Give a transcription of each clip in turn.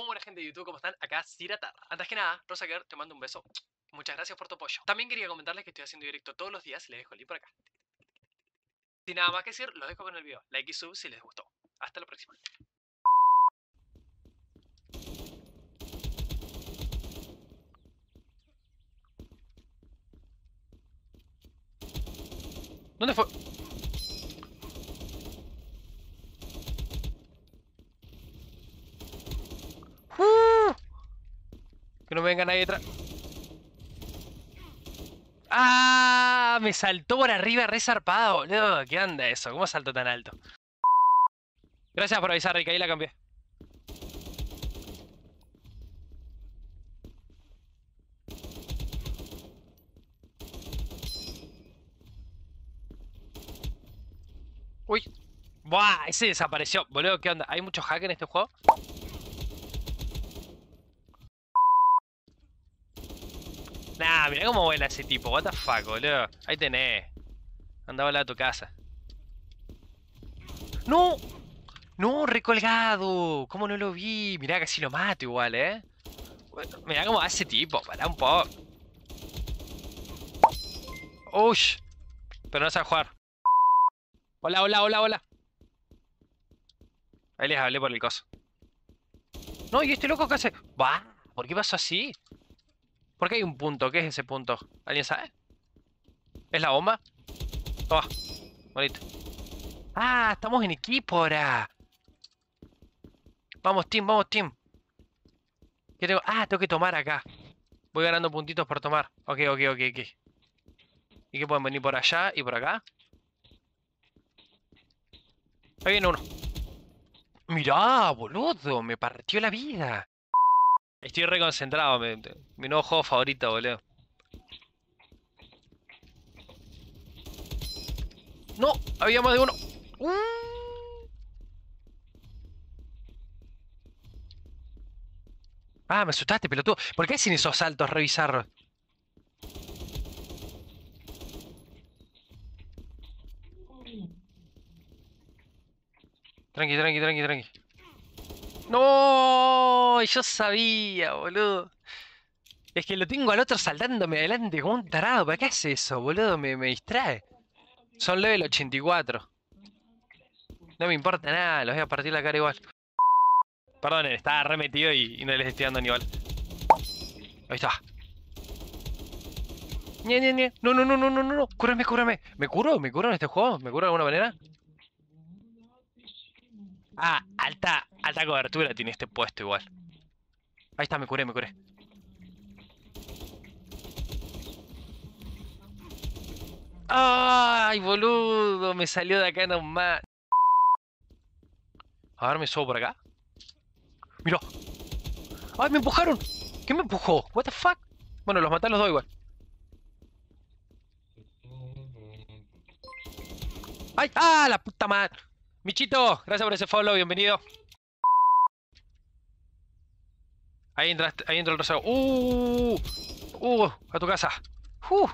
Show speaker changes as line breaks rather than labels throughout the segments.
Muy buena gente de YouTube, ¿cómo están? Acá Siratar. Antes que nada, Rosa te mando un beso. Muchas gracias por tu apoyo. También quería comentarles que estoy haciendo directo todos los días, y les dejo el link por acá. Sin nada más que decir, los dejo con el video. Like y sub si les gustó. Hasta la próxima. ¿Dónde fue? no venga nadie detrás. ¡Ah! Me saltó por arriba re zarpado, boludo. ¿Qué onda eso? ¿Cómo saltó tan alto? Gracias por avisar, Rick, Ahí la cambié. Uy. Buah, ese desapareció. Boludo, ¿qué onda? ¿Hay mucho hack en este juego? Nah, mirá cómo vuela ese tipo, what the fuck, boludo. Ahí tenés. andaba a a tu casa. ¡No! ¡No, recolgado! ¿Cómo no lo vi? Mirá, casi lo mato igual, eh. Mirá cómo va ese tipo, pará un poco. Ush. Pero no sabe jugar. Hola, hola, hola, hola. Ahí les hablé por el coso. No, y este loco que hace. Va, ¿por qué pasó así? ¿Por qué hay un punto? ¿Qué es ese punto? ¿Alguien sabe? ¿Es la bomba? Toma. Bonito. ¡Ah! Estamos en equipo ahora. Vamos, team, vamos, team. ¿Qué tengo? Ah, tengo que tomar acá. Voy ganando puntitos por tomar. Ok, ok, ok, ok. ¿Y que pueden venir por allá y por acá? Ahí viene uno. Mirá, boludo, me partió la vida. Estoy reconcentrado, mi, mi nuevo juego favorito, boludo. ¡No! Había más de uno. Uh. Ah, me asustaste, pelotudo. ¿Por qué sin esos saltos revisar? Tranqui, tranqui, tranqui, tranqui. No, yo sabía, boludo. Es que lo tengo al otro saltándome adelante como un tarado. ¿Para qué hace eso, boludo? Me, me distrae. Son level 84. No me importa nada, los voy a partir la cara igual. Perdón, estaba remetido y, y no les estoy dando ni igual. Ahí está. No, no, no, no, no, no. Cúrame, cúrame. ¿Me curo? ¿Me curo en este juego? ¿Me curo de alguna manera? Ah, alta, alta cobertura tiene este puesto igual. Ahí está, me curé, me curé. ¡Ay, boludo! Me salió de acá nomás. A ver, me subo por acá. ¡Miró! ¡Ay, me empujaron! ¿Qué me empujó? ¿What the fuck? Bueno, los maté los dos igual. ¡Ay! ¡Ah! ¡La puta madre! Michito, gracias por ese follow, bienvenido. Ahí entra, ahí entra el rosado. ¡Uh! ¡Uh! A tu casa. ¡Uh!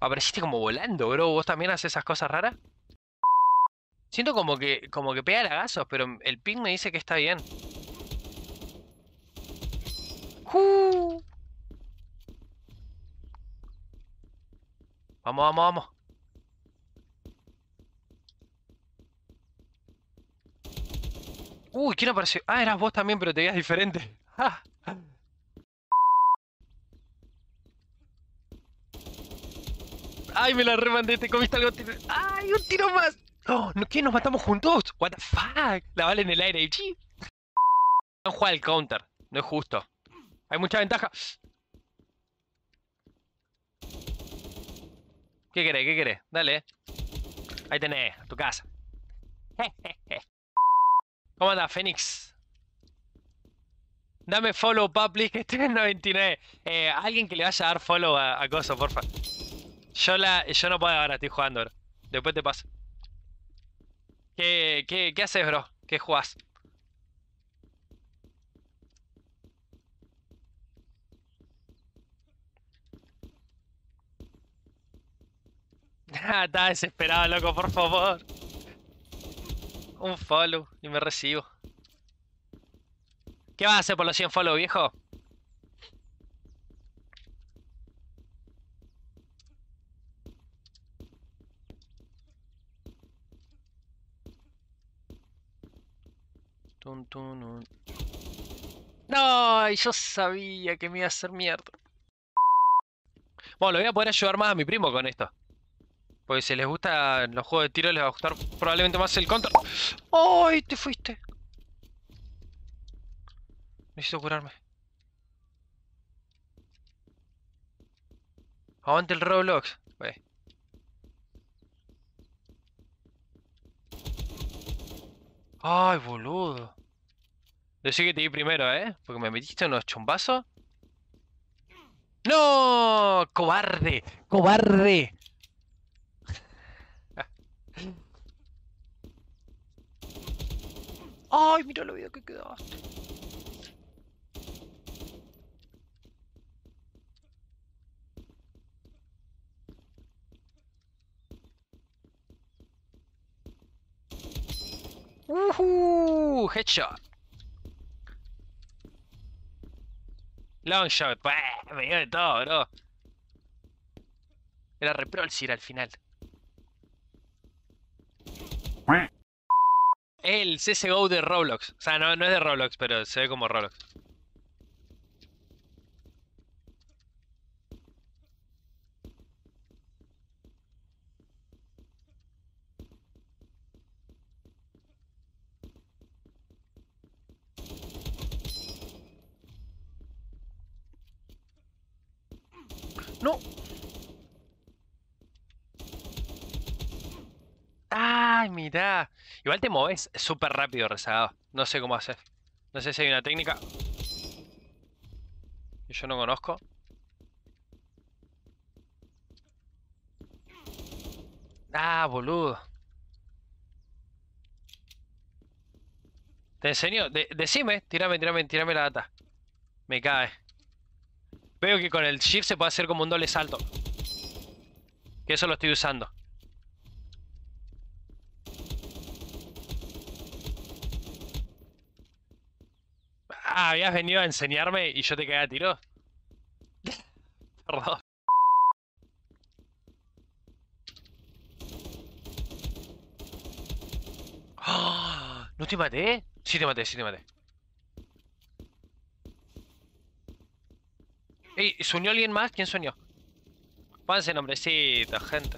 Apareciste como volando, bro. ¿Vos también haces esas cosas raras? Siento como que, como que pega lagazos, pero el ping me dice que está bien. Uh. Vamos, vamos, vamos. Uy, ¿quién apareció? Ah, eras vos también, pero te veías diferente. ¡Ay, me la remandé! ¡Te comiste algo! ¡Ay, un tiro más! ¡Oh, ¡No! ¿Qué? ¿Nos matamos juntos? ¿What the fuck? La vale en el aire. ¡Chi! No juega el counter. No es justo. Hay mucha ventaja. ¿Qué querés? ¿Qué querés? Dale. Ahí tenés, a tu casa. ¿Cómo anda, Fénix? Dame follow, Public, que estoy en 99. Eh, alguien que le vaya a dar follow a, a Gozo, porfa. Yo, la, yo no puedo ahora, estoy jugando ahora. Después te paso. ¿Qué, qué, haces, bro? ¿Qué jugás? Ah, estaba desesperado, loco, por favor. Un follow y me recibo. ¿Qué vas a hacer por los 100 follow, viejo? No, yo sabía que me iba a hacer mierda. Bueno, lo voy a poder ayudar más a mi primo con esto. Porque si les gusta los juegos de tiro, les va a gustar probablemente más el contra. ¡Ay! ¡Te fuiste! Necesito curarme. Aguante el Roblox. Ay, boludo. Decí que te di primero, ¿eh? Porque me metiste unos chumbazos. ¡No! ¡Cobarde! ¡Cobarde! ¡Ay, mira lo video que quedó! ¡Uhú! Headshot. Long shot. me dio de todo, bro. Era repro si era al final el CSGO de Roblox. O sea, no, no es de Roblox, pero se ve como Roblox. No. Ay, mira. Igual te moves súper rápido, rezagado. No sé cómo hacer. No sé si hay una técnica. Que yo no conozco. Ah, boludo. Te enseño. decime, tirame, tirame, tirame la data. Me cae. Veo que con el shift se puede hacer como un doble salto. Que eso lo estoy usando. Ah, habías venido a enseñarme y yo te quedé a tiro. Perdón. ¡Ah! ¿No te maté? Sí te maté, sí te maté. Ey, ¿soñó alguien más? ¿Quién soñó? Pónganse nombrecito, gente.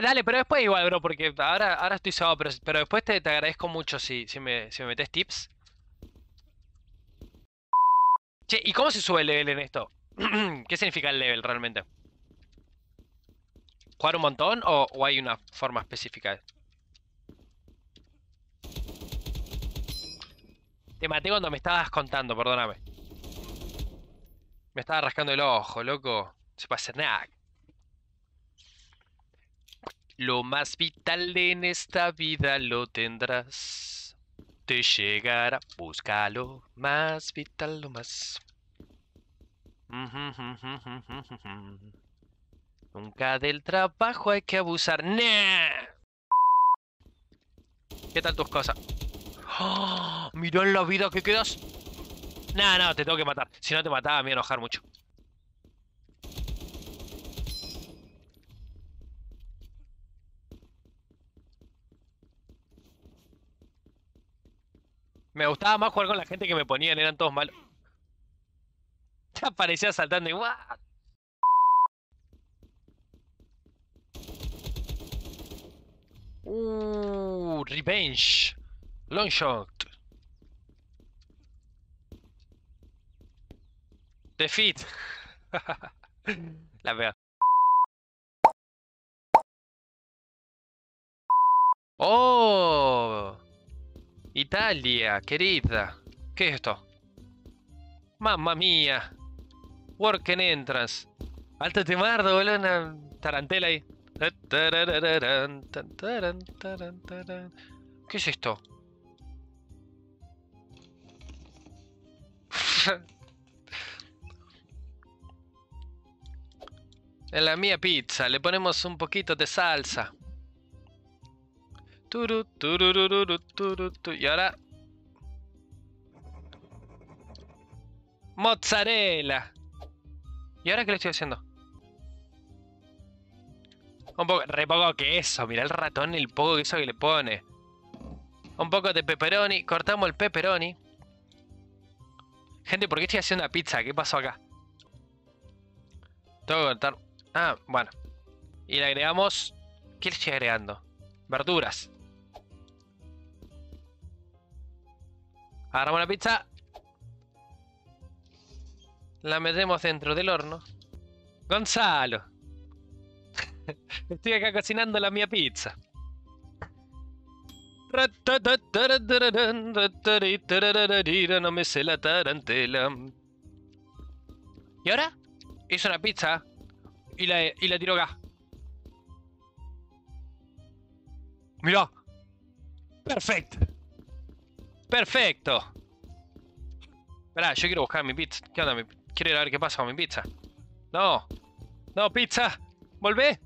dale, pero después igual, bro, porque ahora, ahora estoy sábado, pero, después te, agradezco mucho si, si, me, si metes tips. Che, ¿y cómo se sube el level en esto? ¿Qué significa el level realmente? ¿Jugar un montón o, hay una forma específica? Te maté cuando me estabas contando, perdóname. Me estaba rascando el ojo, loco. se puede hacer nada. Lo más vital en esta vida lo tendrás. Te llegará, búscalo. Más vital, lo más. Nunca del trabajo hay que abusar. ¿Qué tal tus cosas? ¡Oh! ¡Ah! en la vida que quedas. Nah, no, te tengo que matar. Si no te mataba, me iba a enojar mucho. Me gustaba más jugar con la gente que me ponían, eran todos malos. Ya aparecía saltando y uh, revenge. Long shot. Defeat. la vea. Italia, querida. ¿Qué es esto? Mamma mía. Work and entrance. Alto mardo, boludo. Una tarantela ahí. ¿Qué es esto? en la mía pizza le ponemos un poquito de salsa. Y ahora... Mozzarella. ¿Y ahora qué le estoy haciendo? Un poco, re poco queso. Mirá el ratón, el poco queso que le pone. Un poco de pepperoni. Cortamos el pepperoni. Gente, ¿por qué estoy haciendo una pizza? ¿Qué pasó acá? Tengo que cortar... Ah, bueno. Y le agregamos... ¿Qué le estoy agregando? Verduras. Agarramos la pizza. La metemos dentro del horno. Gonzalo. Estoy acá cocinando la mía pizza. No me sé la tarantela. Y ahora hizo una pizza y la, y la tiró acá. Mirá. Perfecto. Perfecto. Espera, yo quiero buscar mi pizza. ¿Qué onda? Quiero ir a ver qué pasa con mi pizza. No. No, pizza. Volvé.